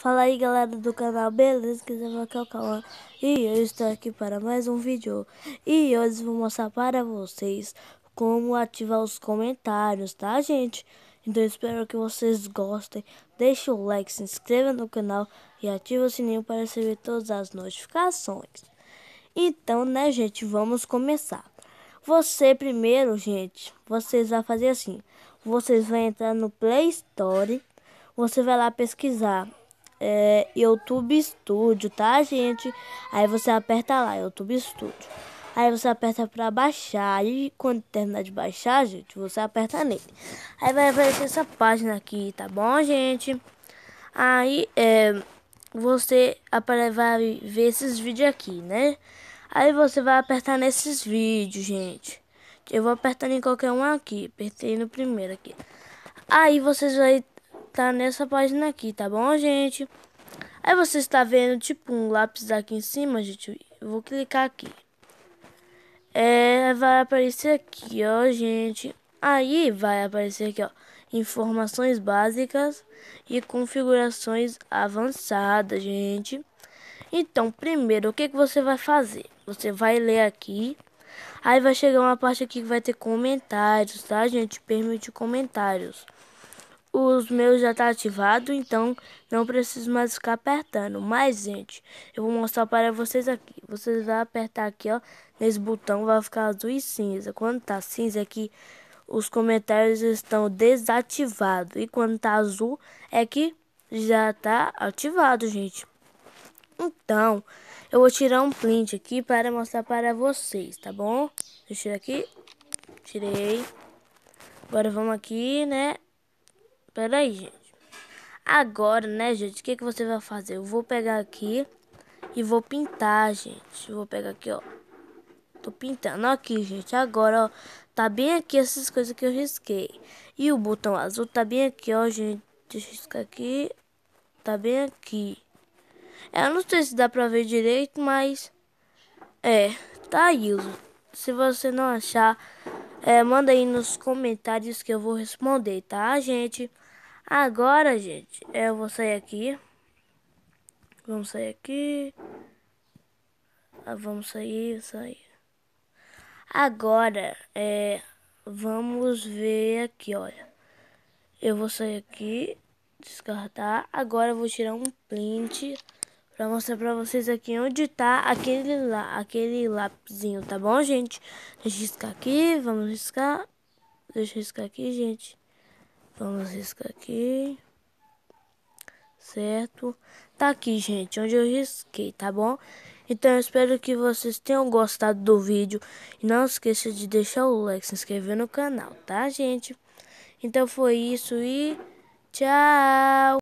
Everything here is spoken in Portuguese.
Fala aí galera do canal, beleza? Que eu aqui é o Cauã E eu estou aqui para mais um vídeo E hoje vou mostrar para vocês como ativar os comentários, tá gente? Então espero que vocês gostem Deixe o like, se inscreva no canal E ative o sininho para receber todas as notificações Então né gente, vamos começar Você primeiro gente, vocês vão fazer assim Vocês vão entrar no Play Store Você vai lá pesquisar é, YouTube Studio, tá, gente? Aí você aperta lá, YouTube Studio. Aí você aperta pra baixar. E quando terminar de baixar, gente, você aperta nele. Aí vai aparecer essa página aqui, tá bom, gente? Aí é, você vai ver esses vídeos aqui, né? Aí você vai apertar nesses vídeos, gente. Eu vou apertando em qualquer um aqui. Apertei no primeiro aqui. Aí vocês vão tá nessa página aqui, tá bom, gente? Aí você está vendo tipo um lápis aqui em cima, gente. Eu vou clicar aqui. É, vai aparecer aqui, ó, gente. Aí vai aparecer aqui, ó, informações básicas e configurações avançadas, gente. Então, primeiro, o que, que você vai fazer? Você vai ler aqui. Aí vai chegar uma parte aqui que vai ter comentários, tá, gente? Permite comentários. Os meus já tá ativado, então não preciso mais ficar apertando. Mas, gente, eu vou mostrar para vocês aqui. Vocês vão apertar aqui, ó, nesse botão, vai ficar azul e cinza. Quando tá cinza aqui, é os comentários estão desativados. E quando tá azul, é que já tá ativado, gente. Então, eu vou tirar um print aqui para mostrar para vocês, tá bom? Deixa eu tirar aqui. Tirei. Agora vamos aqui, né? Peraí, gente. Agora, né, gente, o que, que você vai fazer? Eu vou pegar aqui e vou pintar, gente. Vou pegar aqui, ó. Tô pintando aqui, gente. Agora, ó, tá bem aqui essas coisas que eu risquei. E o botão azul tá bem aqui, ó, gente. Deixa eu riscar aqui. Tá bem aqui. eu não sei se dá pra ver direito, mas... É, tá aí. Se você não achar, é, manda aí nos comentários que eu vou responder, tá, gente? Agora, gente, é, eu vou sair aqui. Vamos sair aqui. Ah, vamos sair, sair. Agora, é, vamos ver aqui, olha. Eu vou sair aqui, descartar. Agora eu vou tirar um print para mostrar para vocês aqui onde tá aquele lá, aquele lápisinho, tá bom, gente? Deixa eu riscar aqui, vamos riscar. Deixa eu riscar aqui, gente. Vamos riscar aqui. Certo? Tá aqui, gente, onde eu risquei, tá bom? Então, eu espero que vocês tenham gostado do vídeo. E não esqueça de deixar o like, se inscrever no canal, tá, gente? Então, foi isso e tchau!